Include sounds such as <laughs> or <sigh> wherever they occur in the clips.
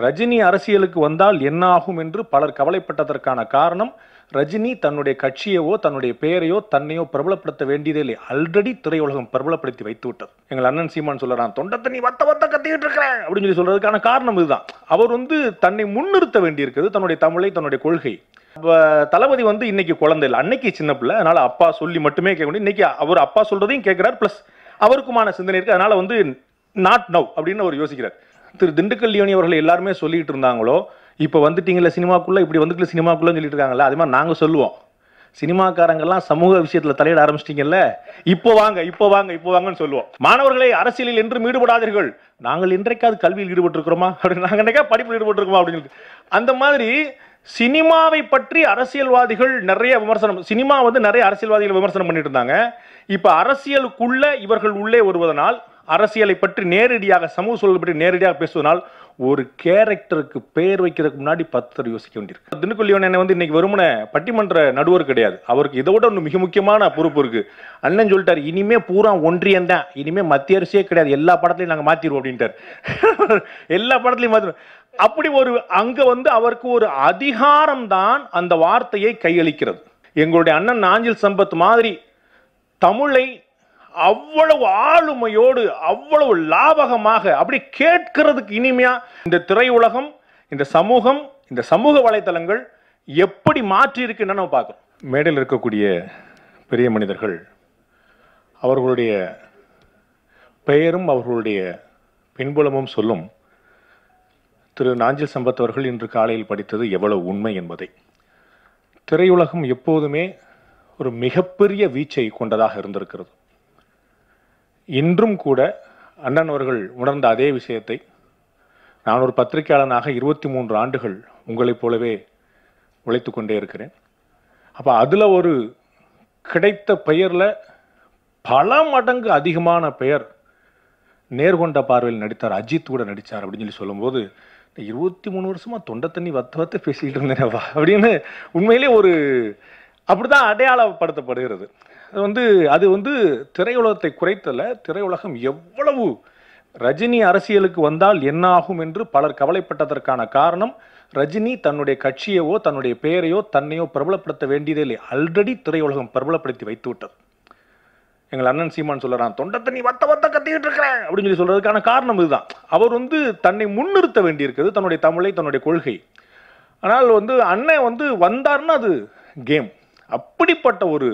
ரஜினி அரசியலுக்கு வந்தால் என்ன ஆகும் என்று பலர் கவலைப்பட்டதற்கான காரணம் ரஜினி தன்னுடைய கட்சியவோ தன்னுடைய பெயரையோ தன்னையோ பிரபலப்படுத்த வேண்டியதே இல்லை ஆல்ரெடி திரையுலகம் பிரபலப்படுத்தி வைத்து விட்டது எங்கள் அண்ணன் சீமான் சொல்லுறான் தொண்டை தண்ணி வத்த வத்த கத்திக்கிட்டு இருக்கிறேன் அப்படின்னு சொல்லி சொல்றதுக்கான காரணம் இதுதான் அவர் வந்து தன்னை முன்னிறுத்த வேண்டியிருக்கிறது தன்னுடைய தமிழை தன்னுடைய கொள்கை தளபதி வந்து இன்னைக்கு குழந்தை இல்லை அன்னைக்கு சின்ன பிள்ளை அதனால அப்பா சொல்லி மட்டுமே கேட்க முடியும் இன்னைக்கு அவர் அப்பா சொல்றதையும் கேட்கிறார் பிளஸ் அவருக்குமான சிந்தனை இருக்கு அதனால வந்து நாட் நவ் அப்படின்னு அவர் யோசிக்கிறார் திரு திண்டுக்கல் லியோனி அவர்கள் எல்லாருமே சொல்லிகிட்டு இருந்தாங்களோ இப்போ வந்துட்டீங்களே சினிமாக்குள்ளே இப்படி வந்துக்கல சினிமாக்குள்ளே சொல்லிட்டு இருக்காங்களா அதே மாதிரி நாங்கள் சொல்லுவோம் சினிமாக்காரங்கெல்லாம் சமூக விஷயத்தில் தலையிட ஆரம்பிச்சிட்டீங்கல்ல இப்போ வாங்க இப்போ வாங்க இப்போ வாங்கன்னு சொல்லுவோம் மாணவர்களை அரசியலில் என்றும் ஈடுபடாதீர்கள் நாங்கள் இன்றைக்காவது கல்வியில் ஈடுபட்டிருக்கிறோமா அப்படின்னு நாங்கள் என்றைக்கா படிப்பில் ஈடுபட்டிருக்கோமா அப்படின்னு அந்த மாதிரி சினிமாவை பற்றி அரசியல்வாதிகள் நிறைய விமர்சனம் சினிமா வந்து நிறைய அரசியல்வாதிகள் விமர்சனம் பண்ணிட்டு இருந்தாங்க இப்போ அரசியலுக்குள்ள இவர்கள் உள்ளே வருவதனால் அரசியலை பற்றி நேரடியாக சமூக சூழல் பற்றி நேரடியாக பேசுவதனால் ஒரு கேரக்டருக்கு பெயர் வைக்கிறதுக்கு முன்னாடி பத்து தடவை யோசிக்க வேண்டியிருக்கு தினக்குள்ளி வந்து இன்னைக்கு வெறுமன பட்டிமன்ற நடுவர் கிடையாது அவருக்கு இதை விட ஒன்று மிக முக்கியமான பொறுப்பு இருக்கு அண்ணன் சொல்லிட்டார் இனிமே பூரா ஒன்றியம் தான் இனிமே மத்திய அரசே கிடையாது எல்லா படத்திலையும் நாங்கள் மாத்திடுவோம் அப்படின்ட்டார் <laughs> எல்லா படத்துலையும் மாத்திடுவோம் அப்படி ஒரு அங்க வந்து அவருக்கு ஒரு அதிகாரம் தான் அந்த வார்த்தையை கையளிக்கிறது எங்களுடைய அண்ணன் நாஞ்சில் சம்பத் மாதிரி தமிழை அவ்வளவு ஆளுமையோடு அவ்வளவு லாபகமாக அப்படி கேட்கிறதுக்கு இனிமையா இந்த திரையுலகம் இந்த சமூகம் இந்த சமூக வலைத்தளங்கள் எப்படி மாற்றி இருக்குன்னு நம்ம பார்க்கணும் மேடையில் இருக்கக்கூடிய பெரிய மனிதர்கள் அவர்களுடைய பெயரும் அவர்களுடைய பின்புலமும் சொல்லும் திரு நாஞ்சில் சம்பத் அவர்கள் இன்று காலையில் படித்தது எவ்வளவு உண்மை என்பதை திரையுலகம் எப்போதுமே ஒரு மிகப்பெரிய வீச்சை கொண்டதாக இருந்திருக்கிறது இன்றும் கூட அண்ணன் அவர்கள் உணர்ந்த அதே விஷயத்தை நான் ஒரு பத்திரிகையாளனாக இருபத்தி மூன்று ஆண்டுகள் உங்களைப் போலவே உழைத்து கொண்டே இருக்கிறேன் அப்போ அதில் ஒரு கிடைத்த பெயரில் பல மடங்கு அதிகமான பெயர் நேர்கொண்ட பார்வையில் நடித்தார் அஜித் கூட நடித்தார் அப்படின்னு சொல்லி சொல்லும்போது இருபத்தி மூணு வருஷமாக தொண்டை தண்ணி வத்த வத்த பேசிக்கிட்டு இருந்தேனேவா அப்படின்னு உண்மையிலே ஒரு அப்படி தான் அடையாளப்படுத்தப்படுகிறது அது வந்து அது வந்து திரையுலகத்தை குறைத்தல திரையுலகம் எவ்வளவு ரஜினி அரசியலுக்கு வந்தால் என்னாகும் என்று பலர் கவலைப்பட்டதற்கான காரணம் ரஜினி தன்னுடைய கட்சியவோ தன்னுடைய பெயரையோ தன்னையோ பிரபலப்படுத்த வேண்டியதே இல்லை ஆல்ரெடி திரையுலகம் பிரபலப்படுத்தி வைத்து விட்டது எங்கள் அண்ணன் சீமான் சொல்லுறான் தொண்டை தண்ணி வத்த வத்த கத்திக்கிட்டு இருக்கிறேன் அப்படின்னு சொல்லி சொல்றதுக்கான காரணம் இதுதான் அவர் வந்து தன்னை முன்னிறுத்த வேண்டியிருக்கிறது தன்னுடைய தமிழை தன்னுடைய கொள்கை ஆனால் வந்து அண்ணன் வந்து வந்தார்னா அது கேம் அப்படிப்பட்ட ஒரு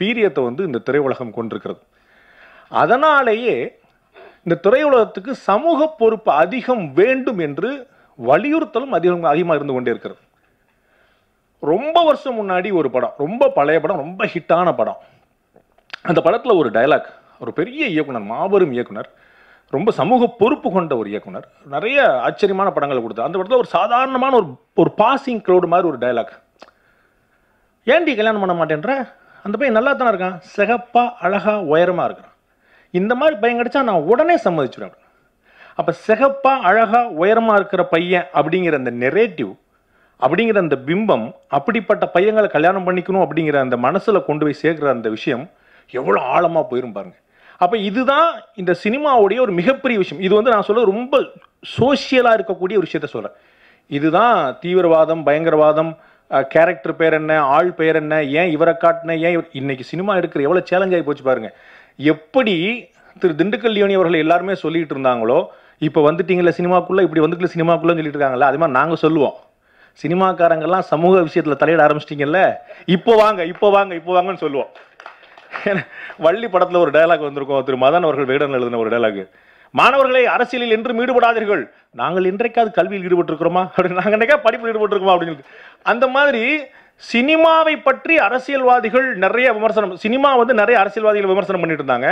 வீரியத்தை வந்து இந்த திரையுலகம் கொண்டிருக்கிறது அதனாலேயே இந்த திரையுலகத்துக்கு சமூக பொறுப்பு அதிகம் வேண்டும் என்று வலியுறுத்தலும் அதிகம் அதிகமாக இருந்து கொண்டே இருக்கிறது ரொம்ப வருஷம் முன்னாடி ஒரு படம் ரொம்ப பழைய படம் ரொம்ப ஹிட்டான படம் அந்த படத்தில் ஒரு டைலாக் ஒரு பெரிய இயக்குனர் மாபெரும் இயக்குனர் ரொம்ப சமூக பொறுப்பு கொண்ட ஒரு இயக்குனர் நிறைய ஆச்சரியமான படங்களை கொடுத்தார் அந்த படத்தில் ஒரு சாதாரணமான ஒரு ஒரு பாசிங் க்ளோடு மாதிரி ஒரு டைலாக் ஏன்டி கல்யாணம் பண்ண மாட்டேன்ற அந்த பையன் நல்லா தானே இருக்கான் சிகப்பாக அழகாக உயரமாக இருக்கிறான் இந்த மாதிரி பையன் கிடச்சா நான் உடனே சம்மதிச்சிடுவேன் அப்போ சிகப்பாக அழகாக உயரமாக இருக்கிற பையன் அப்படிங்கிற அந்த நெரேட்டிவ் அப்படிங்கிற அந்த பிம்பம் அப்படிப்பட்ட பையங்களை கல்யாணம் பண்ணிக்கணும் அப்படிங்கிற அந்த மனசில் கொண்டு போய் சேர்க்குற அந்த விஷயம் எவ்வளோ ஆழமாக போயிரும் பாருங்க அப்போ இதுதான் இந்த சினிமாவுடைய ஒரு மிகப்பெரிய விஷயம் இது வந்து நான் சொல்ல ரொம்ப சோசியலாக இருக்கக்கூடிய ஒரு விஷயத்த சொல்கிறேன் இதுதான் தீவிரவாதம் பயங்கரவாதம் கேரக்டர் பேர் என்ன ஆள் பேர் என்ன ஏன் இவரை காட்டின ஏன் இன்னைக்கு சினிமா எடுக்கிற எவ்வளோ சேலஞ்ச் ஆகி போச்சு பாருங்க எப்படி திரு திண்டுக்கல் லியோனி அவர்கள் எல்லாருமே சொல்லிட்டு இருந்தாங்களோ இப்போ வந்துட்டீங்களா சினிமாக்குள்ளே இப்படி வந்துட்டு சினிமாக்குள்ளேன்னு சொல்லிட்டு இருக்காங்களா அதே மாதிரி நாங்கள் சொல்லுவோம் சினிமாக்காரங்கெல்லாம் சமூக விஷயத்தில் தலையிட ஆரம்பிச்சிட்டிங்கல்ல இப்போ வாங்க இப்போ வாங்க இப்போ வாங்கன்னு சொல்லுவோம் வள்ளி படத்தில் ஒரு டைலாக் வந்திருக்கும் திரு மதன் அவர்கள் வேடன் எழுதின ஒரு டைலாக் மாணவர்களை அரசியலில் என்றும் ஈடுபடாதீர்கள் நாங்கள் இன்றைக்காவது கல்வியில் ஈடுபட்டிருக்கிறோமா அப்படின்னு நாங்கள் என்றைக்கா படிப்பில் ஈடுபட்டிருக்கோமா அப்படின்னு அந்த மாதிரி சினிமாவை பற்றி அரசியல்வாதிகள் நிறைய விமர்சனம் சினிமா வந்து நிறைய அரசியல்வாதிகள் விமர்சனம் பண்ணிட்டு இருந்தாங்க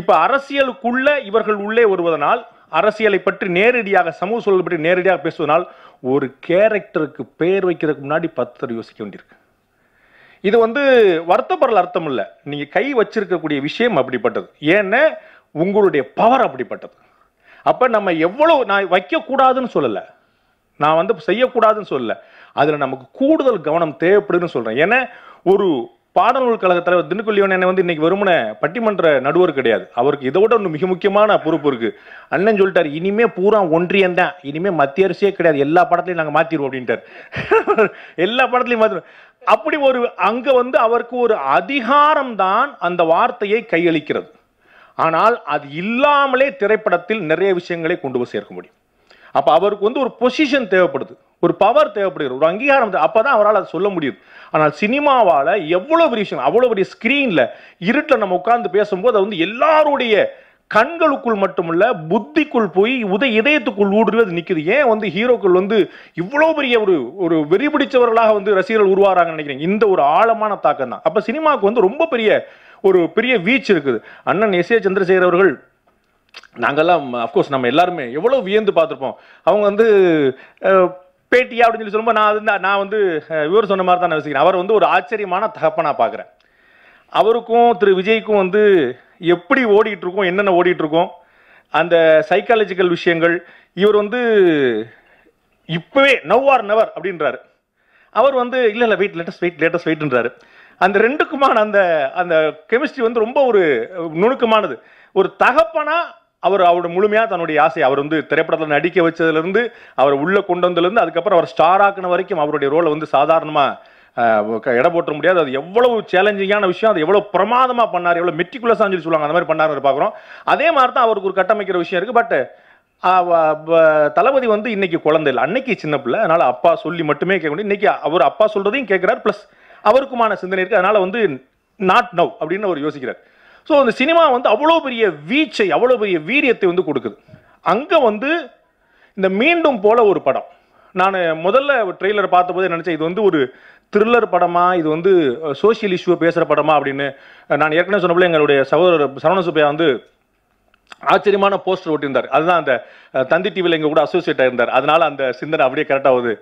இப்போ அரசியலுக்குள்ள இவர்கள் உள்ளே வருவதனால் அரசியலை பற்றி நேரடியாக சமூக சூழல் பற்றி நேரடியாக பேசுவதனால் ஒரு கேரக்டருக்கு பெயர் வைக்கிறதுக்கு முன்னாடி பத்து தடவை யோசிக்க வேண்டியிருக்கு இது வந்து வருத்தப்படல அர்த்தம் இல்லை நீங்கள் கை வச்சிருக்கக்கூடிய விஷயம் அப்படிப்பட்டது ஏன்னா உங்களுடைய பவர் அப்படிப்பட்டது அப்போ நம்ம எவ்வளோ நான் வைக்கக்கூடாதுன்னு சொல்லலை நான் வந்து செய்யக்கூடாதுன்னு சொல்லலை அதில் நமக்கு கூடுதல் கவனம் தேவைப்படுதுன்னு சொல்கிறேன் ஏன்னா ஒரு பாடநூல் கழக தலைவர் திண்டுக்கல்லியோன் என்ன வந்து இன்னைக்கு வருமன பட்டிமன்ற நடுவர் கிடையாது அவருக்கு இதை விட ஒன்று மிக முக்கியமான பொறுப்பு இருக்கு அண்ணன் சொல்லிட்டார் இனிமே பூரா ஒன்றியம் தான் இனிமே மத்திய அரசே கிடையாது எல்லா படத்திலையும் நாங்கள் மாற்றிடுவோம் அப்படின்ட்டார் <laughs> எல்லா படத்துலையும் மாத்திடுவோம் அப்படி ஒரு அங்கே வந்து அவருக்கு ஒரு அதிகாரம் தான் அந்த வார்த்தையை கையளிக்கிறது ஆனால் அது இல்லாமலே திரைப்படத்தில் நிறைய விஷயங்களை கொண்டு போய் சேர்க்க முடியும் அப்போ அவருக்கு வந்து ஒரு பொசிஷன் தேவைப்படுது ஒரு பவர் தேவைப்படுகிறது ஒரு அங்கீகாரம் அப்போ தான் அவரால் அதை சொல்ல முடியுது ஆனால் சினிமாவால் எவ்வளோ பெரிய விஷயம் அவ்வளோ பெரிய ஸ்க்ரீனில் இருட்டில் நம்ம உட்காந்து பேசும்போது அது வந்து எல்லாருடைய கண்களுக்குள் மட்டுமல்ல புத்திக்குள் போய் உத இதயத்துக்குள் ஊடுருவது நிற்குது ஏன் வந்து ஹீரோக்கள் வந்து இவ்வளோ பெரிய ஒரு ஒரு வெறி பிடிச்சவர்களாக வந்து ரசிகர்கள் உருவாகிறாங்கன்னு நினைக்கிறேன் இந்த ஒரு ஆழமான தாக்கம் தான் அப்போ சினிமாவுக்கு வந்து ரொம்ப பெரிய ஒரு பெரிய வீச்சு இருக்குது அண்ணன் எஸ் ஏ சந்திரசேகர் அவர்கள் நாங்கள்லாம் அஃப்கோர்ஸ் நம்ம எல்லாருமே எவ்வளோ வியந்து பார்த்துருப்போம் அவங்க வந்து பேட்டியா அப்படின்னு சொல்லி சொல்லும்போது நான் நான் வந்து இவர் சொன்ன மாதிரி தான் நான் அவர் வந்து ஒரு ஆச்சரியமான தகப்பனாக பார்க்குறேன் அவருக்கும் திரு விஜய்க்கும் வந்து எப்படி ஓடிட்டு இருக்கோம் என்னென்ன ஓடிட்டு இருக்கோம் அந்த சைக்காலஜிக்கல் விஷயங்கள் இவர் வந்து இப்பவே நவ் ஆர் நவர் அப்படின்றாரு அவர் வந்து இல்லை இல்லை வெயிட் லேட்டஸ்ட் வெயிட் லேட்டஸ்ட் வெயிட்ன்றாரு அந்த ரெண்டுக்குமான அந்த அந்த கெமிஸ்ட்ரி வந்து ரொம்ப ஒரு நுணுக்கமானது ஒரு தகப்பனா அவர் அவரோட முழுமையாக தன்னுடைய ஆசை அவர் வந்து திரைப்படத்தில் நடிக்க வச்சதுலேருந்து அவர் உள்ளே கொண்டு வந்ததுலேருந்து அதுக்கப்புறம் அவர் ஸ்டார் ஆக்கின வரைக்கும் அவருடைய ரோலை வந்து சாதாரணமாக இட போட்டு முடியாது அது எவ்வளவு சேலஞ்சிங்கான விஷயம் அது எவ்வளோ பிரமாதமாக பண்ணார் எவ்வளோ மெட்டிகுலஸாக சொல்லி சொல்லுவாங்க அந்த மாதிரி பண்ணாருன்னு பார்க்குறோம் அதே மாதிரி தான் அவருக்கு ஒரு கட்டமைக்கிற விஷயம் இருக்குது பட் தளபதி வந்து இன்னைக்கு குழந்தை இல்லை அன்னைக்கு சின்ன பிள்ளை அதனால் அப்பா சொல்லி மட்டுமே கேட்க முடியும் இன்னைக்கு அவர் அப்பா சொல்கிறதையும் கேட்குறாரு ப்ளஸ் அவருக்குமான சிந்தனை இருக்குது அதனால் வந்து நாட் நவ் அப்படின்னு அவர் யோசிக்கிறார் ஸோ அந்த சினிமா வந்து அவ்வளோ பெரிய வீச்சை அவ்வளோ பெரிய வீரியத்தை வந்து கொடுக்குது அங்கே வந்து இந்த மீண்டும் போல ஒரு படம் நான் முதல்ல ட்ரெய்லர் பார்த்தபோது நினச்சேன் இது வந்து ஒரு த்ரில்லர் படமா இது வந்து சோசியல் இஷ்யூ பேசுகிற படமா அப்படின்னு நான் ஏற்கனவே சொன்னபோல எங்களுடைய சகோதரர் சரவண வந்து ஆச்சரியமான போஸ்டர் ஓட்டியிருந்தார் அதுதான் அந்த தந்தி டிவியில் எங்கள் கூட அசோசியேட் ஆயிருந்தார் அதனால் அந்த சிந்தனை அப்படியே கரெக்டாகுது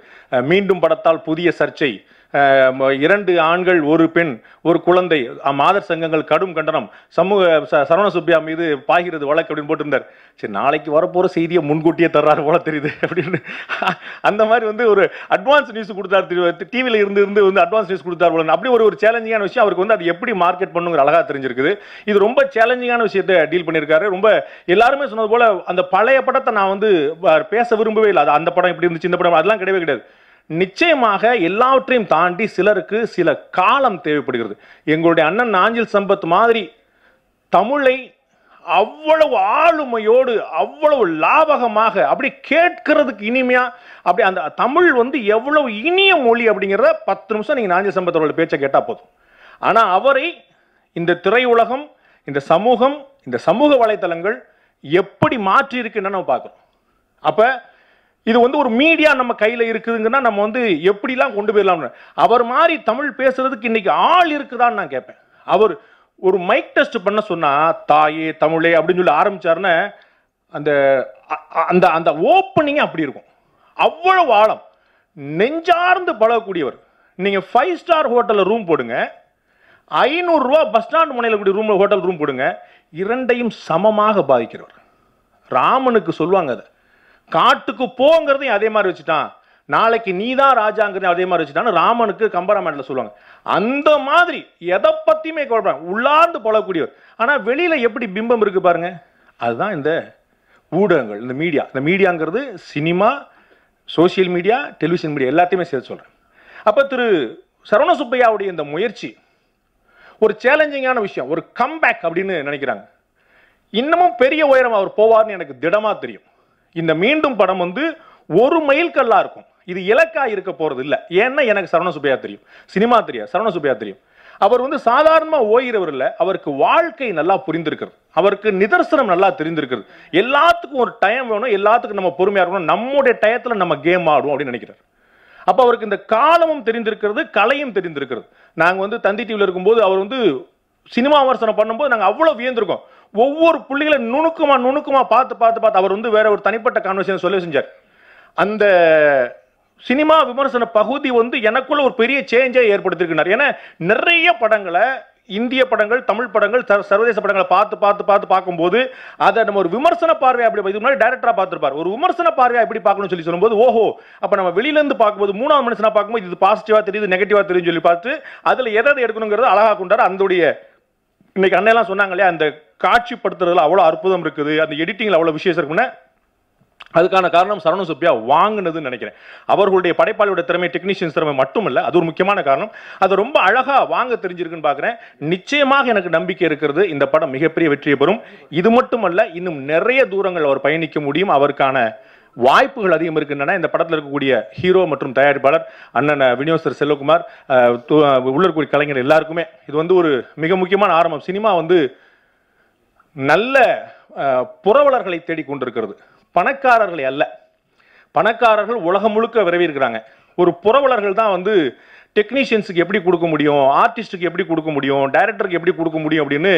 மீண்டும் படத்தால் புதிய சர்ச்சை இரண்டு ஆண்கள் ஒரு பெண் ஒரு குழந்தை மாதர் சங்கங்கள் கடும் கண்டனம் சமூக சரவண சுப்பியா மீது பாய்கிறது வழக்கு அப்படின்னு போட்டிருந்தார் சரி நாளைக்கு வரப்போகிற செய்தியை முன்கூட்டியே தர்றாரு போல தெரியுது அப்படின்னு அந்த மாதிரி வந்து ஒரு அட்வான்ஸ் நியூஸ் கொடுத்தார் டிவியில் இருந்து இருந்து வந்து அட்வான்ஸ் நியூஸ் கொடுத்தார் போல அப்படி ஒரு ஒரு சேலஞ்சிங்கான விஷயம் அவருக்கு வந்து அது எப்படி மார்க்கெட் பண்ணுங்கிற அழகாக தெரிஞ்சிருக்குது இது ரொம்ப சேலஞ்சிங்கான விஷயத்தை டீல் பண்ணியிருக்காரு ரொம்ப எல்லாருமே சொன்னது போல அந்த பழைய படத்தை நான் வந்து பேச விரும்பவே இல்லை அந்த படம் எப்படி இருந்துச்சு இந்த படம் அதெல்லாம் கிடையவே கிடையாது நிச்சயமாக எல்லாவற்றையும் தாண்டி சிலருக்கு சில காலம் தேவைப்படுகிறது எங்களுடைய அண்ணன் நாஞ்சில் சம்பத் மாதிரி தமிழை அவ்வளவு ஆளுமையோடு அவ்வளவு லாபகமாக அப்படி கேட்கிறதுக்கு இனிமையா அப்படி அந்த தமிழ் வந்து எவ்வளவு இனிய மொழி அப்படிங்கிறத பத்து நிமிஷம் நீங்கள் நாஞ்சில் சம்பத் அவர்களோட பேச்சை கேட்டால் போதும் ஆனால் அவரை இந்த திரையுலகம் இந்த சமூகம் இந்த சமூக வலைதளங்கள் எப்படி மாற்றி இருக்குன்னு நம்ம பார்க்கணும் அப்போ இது வந்து ஒரு மீடியா நம்ம கையில் இருக்குதுங்கன்னா நம்ம வந்து எப்படிலாம் கொண்டு போயிடலாம்னு அவர் மாதிரி தமிழ் பேசுறதுக்கு இன்னைக்கு ஆள் இருக்குதான்னு நான் கேட்பேன் அவர் ஒரு மைக் டெஸ்ட் பண்ண சொன்னால் தாயே தமிழே அப்படின்னு சொல்லி ஆரம்பிச்சாருன்னு அந்த அந்த அந்த ஓப்பனிங் அப்படி இருக்கும் அவ்வளவு ஆழம் நெஞ்சார்ந்து பழகக்கூடியவர் நீங்கள் ஃபைவ் ஸ்டார் ஹோட்டலில் ரூம் போடுங்க ஐநூறுரூவா பஸ் ஸ்டாண்ட் முனையில் கூடிய ரூமில் ஹோட்டல் ரூம் போடுங்க இரண்டையும் சமமாக பாதிக்கிறவர் ராமனுக்கு சொல்லுவாங்க அதை காட்டுக்கு போங்கிறதையும் அதே மாதிரி வச்சுட்டான் நாளைக்கு நீ தான் ராஜாங்கிறது அதே மாதிரி வச்சுட்டான்னு ராமனுக்கு கம்பராமாயணத்தில் சொல்லுவாங்க அந்த மாதிரி எதை பற்றியுமே குழப்பம் உள்ளார்ந்து போலக்கூடியவர் ஆனால் வெளியில் எப்படி பிம்பம் இருக்குது பாருங்க அதுதான் இந்த ஊடகங்கள் இந்த மீடியா இந்த மீடியாங்கிறது cinema social media television media எல்லாத்தையுமே சேர்த்து சொல்கிறேன் அப்போ திரு சரவண சுப்பையாவுடைய இந்த முயற்சி ஒரு சேலஞ்சிங்கான விஷயம் ஒரு கம்பேக் அப்படின்னு நினைக்கிறாங்க இன்னமும் பெரிய உயரம் அவர் போவார்னு எனக்கு திடமாக தெரியும் இந்த மீண்டும் படம் வந்து ஒரு மைல் கல்லா இருக்கும் இது இலக்கா இருக்க போறது இல்லை ஏன்னா எனக்கு சரவண சுப்பையா தெரியும் சினிமா தெரியா சரவண சுப்பையா தெரியும் அவர் வந்து சாதாரணமாக ஓயிறவர் இல்லை அவருக்கு வாழ்க்கை நல்லா புரிந்திருக்கிறது அவருக்கு நிதர்சனம் நல்லா தெரிந்திருக்கிறது எல்லாத்துக்கும் ஒரு டைம் வேணும் எல்லாத்துக்கும் நம்ம பொறுமையாக இருக்கணும் நம்முடைய டயத்தில் நம்ம கேம் ஆடுவோம் அப்படின்னு நினைக்கிறார் அப்போ அவருக்கு இந்த காலமும் தெரிந்திருக்கிறது கலையும் தெரிந்திருக்கிறது நாங்கள் வந்து தந்தி டிவியில் இருக்கும்போது அவர் வந்து சினிமா விமர்சனம் பண்ணும்போது நாங்கள் அவ்வளோ வியந்திருக்கோம் ஒவ்வொரு புள்ளிகளை நுணுக்கமா நுணுக்கமா பார்த்து பார்த்து பார்த்து அவர் வந்து வேற ஒரு தனிப்பட்ட கான்வர்சேஷன் சொல்லி செஞ்சார் அந்த சினிமா விமர்சன பகுதி வந்து எனக்குள்ள ஒரு பெரிய சேஞ்சை ஏற்படுத்தியிருக்கிறார் ஏன்னா நிறைய படங்களை இந்திய படங்கள் தமிழ் படங்கள் சர்வதேச படங்களை பார்த்து பார்த்து பார்த்து பார்க்கும்போது அதை நம்ம ஒரு விமர்சன பார்வை அப்படி இதுக்கு முன்னாடி டேரக்டராக பார்த்துருப்பார் ஒரு விமர்சன பார்வை எப்படி பார்க்கணும்னு சொல்லி சொல்லும்போது ஓஹோ அப்போ நம்ம வெளியிலேருந்து பார்க்கும்போது மூணாவது மனுஷனாக பார்க்கும்போது இது பாசிட்டிவாக தெரியுது நெகட்டிவாக தெரியும் சொல்லி பார்த்து அதில் எதாவது எடுக்கணுங்கிறது அழகாக கொண்டாரு அந்த இன்னைக்கு அண்ணெல்லாம் சொன்னாங்க இல்லையா அந்த காட்சிப்படுத்துறதுல அவ்வளோ அற்புதம் இருக்குது அந்த எடிட்டிங்கில் அவ்வளோ விஷயம் இருக்குன்னா அதுக்கான காரணம் சரவண சுப்பியா வாங்கினதுன்னு நினைக்கிறேன் அவர்களுடைய படைப்பாளியுடைய திறமை டெக்னீஷியன்ஸ் திறமை மட்டும் இல்லை அது ஒரு முக்கியமான காரணம் அதை ரொம்ப அழகாக வாங்க தெரிஞ்சிருக்குன்னு பார்க்குறேன் நிச்சயமாக எனக்கு நம்பிக்கை இருக்கிறது இந்த படம் மிகப்பெரிய வெற்றியை பெறும் இது மட்டுமல்ல இன்னும் நிறைய தூரங்கள் அவர் பயணிக்க முடியும் அவருக்கான வாய்ப்புகள் அதிகம் இருக்கின்றன இந்த படத்தில் இருக்கக்கூடிய ஹீரோ மற்றும் தயாரிப்பாளர் அண்ணன் விநியோகர் செல்வகுமார் உள்ள இருக்கக்கூடிய கலைஞர் எல்லாருக்குமே இது வந்து ஒரு மிக முக்கியமான ஆரம்பம் சினிமா வந்து நல்ல புறவலர்களை தேடிக்கொண்டிருக்கிறது பணக்காரர்களை அல்ல பணக்காரர்கள் உலகம் முழுக்க விரவி இருக்கிறாங்க ஒரு புறவலர்கள் தான் வந்து டெக்னீஷியன்ஸுக்கு எப்படி கொடுக்க முடியும் ஆர்டிஸ்ட்டுக்கு எப்படி கொடுக்க முடியும் டைரக்டருக்கு எப்படி கொடுக்க முடியும் அப்படின்னு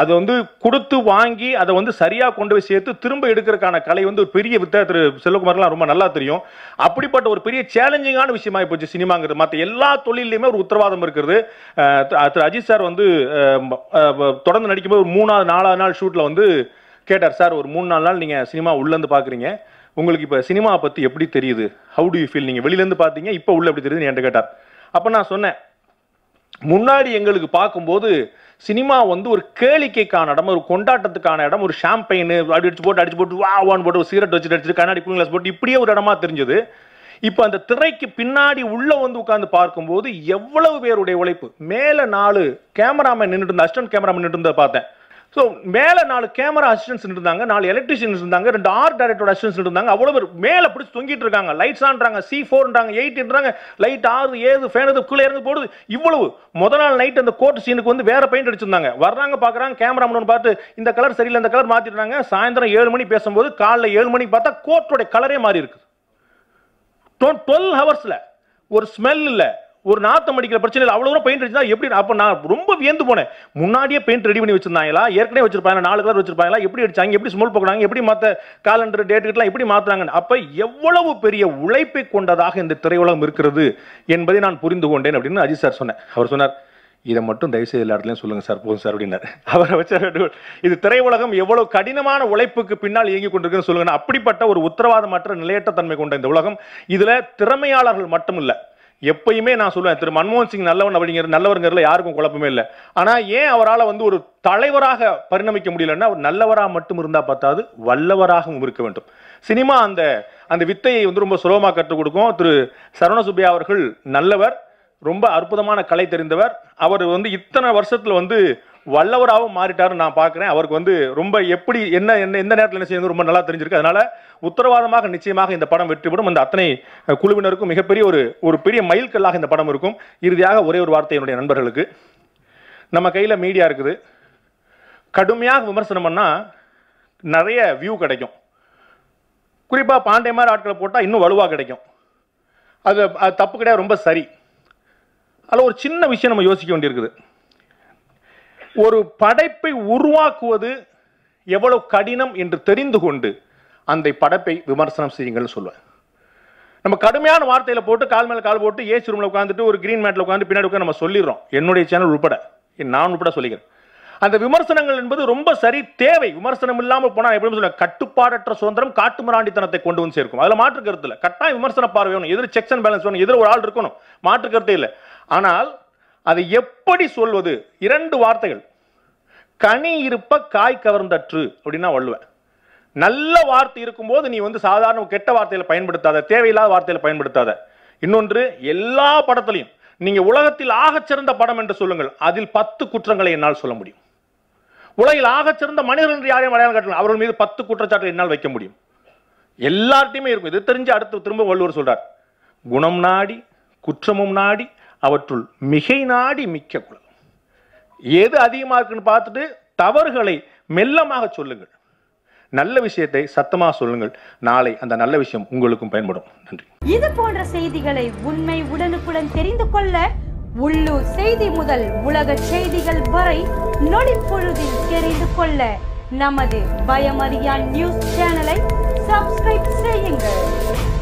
அதை வந்து கொடுத்து வாங்கி அதை வந்து சரியாக கொண்டு போய் சேர்த்து திரும்ப எடுக்கிறதுக்கான கலை வந்து ஒரு பெரிய வித்தா திரு செல்வகுமார்லாம் ரொம்ப நல்லா தெரியும் அப்படிப்பட்ட ஒரு பெரிய சேலஞ்சிங்கான விஷயமா போச்சு சினிமாங்கிறது மற்ற எல்லா தொழிலையுமே ஒரு உத்தரவாதம் இருக்கிறது திரு அஜித் சார் வந்து தொடர்ந்து நடிக்கும்போது ஒரு மூணாவது நாலாவது நாள் ஷூட்டில் வந்து கேட்டார் சார் ஒரு மூணு நாலு நாள் நீங்கள் சினிமா உள்ளேருந்து பார்க்குறீங்க உங்களுக்கு இப்போ சினிமா பற்றி எப்படி தெரியுது ஹவு டு யூ ஃபீல் நீங்கள் வெளியிலேருந்து பார்த்தீங்க இப்போ உள்ள எப்படி தெரியுதுன்னு என்கிட்ட கேட்டார் அப்போ நான் சொன்னேன் முன்னாடி எங்களுக்கு பார்க்கும்போது சினிமா வந்து ஒரு கேளிக்கைக்கான இடம் ஒரு கொண்டாட்டத்துக்கான இடம் ஒரு ஷாம்பெயின் அப்படி அடிச்சு போட்டு அடிச்சு போட்டு வா வான் போட்டு ஒரு சீரட் வச்சுட்டு அடிச்சுட்டு கண்ணாடி குளிங் கிளாஸ் போட்டு இப்படியே ஒரு இடமா தெரிஞ்சது இப்போ அந்த திரைக்கு பின்னாடி உள்ள வந்து உட்காந்து பார்க்கும்போது எவ்வளவு பேருடைய உழைப்பு மேலே நாலு கேமராமேன் நின்றுட்டு இருந்த அஸ்டன் கேமராமேன் நின்றுட்டு இருந்ததை பார்த்தேன் ஸோ மேலே நாலு கேமரா அசிஸ்டன்ஸ் இருந்தாங்க நாலு எலக்ட்ரிஷியன்ஸ் இருந்தாங்க ரெண்டு ஆர்ட் டைரக்டர் அசிஸ்டன்ஸ் இருந்தாங்க அவ்வளோ பேர் மேலே பிடிச்சி தொங்கிட்டு இருக்காங்க லைட்ஸ் ஆன்றாங்க சி ஃபோர்ன்றாங்க எயிட்ன்றாங்க லைட் ஆறு ஏது ஃபேனது கீழே இறந்து போடுது இவ்வளவு முத நாள் நைட் அந்த கோர்ட் சீனுக்கு வந்து வேற பெயிண்ட் அடிச்சிருந்தாங்க வர்றாங்க பார்க்குறாங்க மூணு பார்த்து இந்த கலர் சரியில்லை இந்த கலர் மாற்றிடுறாங்க சாயந்தரம் ஏழு மணி பேசும்போது காலைல ஏழு மணிக்கு பார்த்தா கோர்ட்டோடைய கலரே மாறி இருக்குது டுவெல் ஹவர்ஸில் ஒரு ஸ்மெல் இல்லை ஒரு நாத்தம் அடிக்கிற பிரச்சனை அவ்வளோ பெயிண்ட் அடிச்சா எப்படி அப்போ நான் ரொம்ப வியந்து போனேன் முன்னாடியே பெயிண்ட் ரெடி பண்ணி வச்சிருந்தாங்களா ஏற்கனவே வச்சிருப்பாங்க நாலு கலர் வச்சிருப்பாங்களா எப்படி அடிச்சாங்க எப்படி ஸ்மோல் போகிறாங்க எப்படி மாற்ற காலண்டர் டேட்டுக்கெல்லாம் எப்படி மாற்றுறாங்கன்னு அப்போ எவ்வளவு பெரிய உழைப்பை கொண்டதாக இந்த திரையுலகம் இருக்கிறது என்பதை நான் புரிந்து கொண்டேன் அப்படின்னு அஜித் சார் சொன்னேன் அவர் சொன்னார் இதை மட்டும் தயவு செய்து எல்லா இடத்துலையும் சொல்லுங்கள் சார் போதும் சார் அப்படின்னார் அவரை வச்சு இது திரையுலகம் எவ்வளோ கடினமான உழைப்புக்கு பின்னால் இயங்கி கொண்டிருக்குன்னு சொல்லுங்கன்னா அப்படிப்பட்ட ஒரு உத்தரவாதமற்ற நிலையற்ற தன்மை கொண்ட இந்த உலகம் இதில் திறமையாளர்கள் மட்டும் இல்லை எப்பயுமே நான் சொல்லுவேன் திரு மன்மோகன் சிங் நல்லவன் அப்படிங்கிற நல்லவருங்கிறதுல யாருக்கும் குழப்பமே இல்லை ஆனால் ஏன் அவரால் வந்து ஒரு தலைவராக பரிணமிக்க முடியலன்னா அவர் நல்லவராக மட்டும் இருந்தால் பார்த்தாது வல்லவராகவும் இருக்க வேண்டும் சினிமா அந்த அந்த வித்தையை வந்து ரொம்ப சுலபமாக கற்றுக் கொடுக்கும் திரு சரவணசுபியா அவர்கள் நல்லவர் ரொம்ப அற்புதமான கலை தெரிந்தவர் அவர் வந்து இத்தனை வருஷத்தில் வந்து வல்லவராகவும் மாறிட்டாருன்னு நான் பார்க்குறேன் அவருக்கு வந்து ரொம்ப எப்படி என்ன என்ன எந்த நேரத்தில் என்ன செய்யணும் ரொம்ப நல்லா தெரிஞ்சிருக்கு அதனால உத்தரவாதமாக நிச்சயமாக இந்த படம் வெற்றிபடும் அந்த அத்தனை குழுவினருக்கும் மிகப்பெரிய ஒரு ஒரு பெரிய மைல்கல்லாக இந்த படம் இருக்கும் இறுதியாக ஒரே ஒரு வார்த்தை என்னுடைய நண்பர்களுக்கு நம்ம கையில் மீடியா இருக்குது கடுமையாக விமர்சனம் பண்ணால் நிறைய வியூ கிடைக்கும் குறிப்பாக பாண்டே மாதிரி ஆட்களை போட்டால் இன்னும் வலுவாக கிடைக்கும் அது தப்பு கிடையாது ரொம்ப சரி அதில் ஒரு சின்ன விஷயம் நம்ம யோசிக்க வேண்டியிருக்குது ஒரு படைப்பை உருவாக்குவது எவ்வளவு கடினம் என்று தெரிந்து கொண்டு அந்த படைப்பை விமர்சனம் செய்யுங்கள்னு சொல்லுவேன் நம்ம கடுமையான வார்த்தையில் போட்டு கால் மேல கால் போட்டு ஏசி ரூமில் உட்காந்துட்டு ஒரு கிரீன் மேட்டில் உட்காந்து பின்னாடி உட்காந்து நம்ம சொல்லிடுறோம் என்னுடைய சேனல் உட்பட நான் உட்பட சொல்லிக்கிறேன் அந்த விமர்சனங்கள் என்பது ரொம்ப சரி தேவை விமர்சனம் இல்லாமல் போனால் எப்படி சொல்ல கட்டுப்பாடற்ற சுதந்திரம் காட்டுமிராண்டித்தனத்தை கொண்டு வந்து சேர்க்கும் அதில் மாற்று கருத்து இல்லை கட்டாயம் விமர்சன பார்வை வேணும் எதிர் செக்ஸ் அண்ட் பேலன்ஸ் வேணும் எதிர் ஒரு ஆள் இருக்கணும் மாற்று கருத்து இல்லை ஆனால் அதை எப்படி சொல்வது இரண்டு வார்த்தைகள் கனி இருப்ப காய் கவர்ந்தற்று அப்படின்னா வள்ளுவேன் நல்ல வார்த்தை இருக்கும்போது நீ வந்து சாதாரண கெட்ட வார்த்தையில பயன்படுத்தாத தேவையில்லாத வார்த்தையில பயன்படுத்தாத இன்னொன்று எல்லா படத்திலையும் நீங்க உலகத்தில் ஆகச்சிறந்த படம் என்று சொல்லுங்கள் அதில் பத்து குற்றங்களை என்னால் சொல்ல முடியும் உலகில் ஆகச்சிறந்த மனிதர் என்று யாரையும் அடையாளம் காட்டலாம் அவர்கள் மீது பத்து குற்றச்சாட்டை என்னால் வைக்க முடியும் எல்லார்ட்டையுமே இருக்கும் இது தெரிஞ்சு அடுத்து திரும்ப வள்ளுவர் சொல்றார் குணம் நாடி குற்றமும் நாடி அவற்றுள் மிகை நாடி மிக்க குலம் எது அதிகமாக இருக்குன்னு பார்த்துட்டு தவறுகளை மெல்லமாக சொல்லுங்கள் நல்ல விஷயத்தை சத்தமா சொல்லுங்கள் நாளை அந்த நல்ல விஷயம் உங்களுக்கும் பயன்படும் நன்றி இது போன்ற செய்திகளை உண்மை உடனுக்குடன் தெரிந்து கொள்ள உள்ளூர் செய்தி முதல் உலக செய்திகள் வரை நொடிப்பொழுதில் தெரிந்து கொள்ள நமது பயமறியா நியூஸ் சேனலை சப்ஸ்கிரைப் செய்யுங்கள்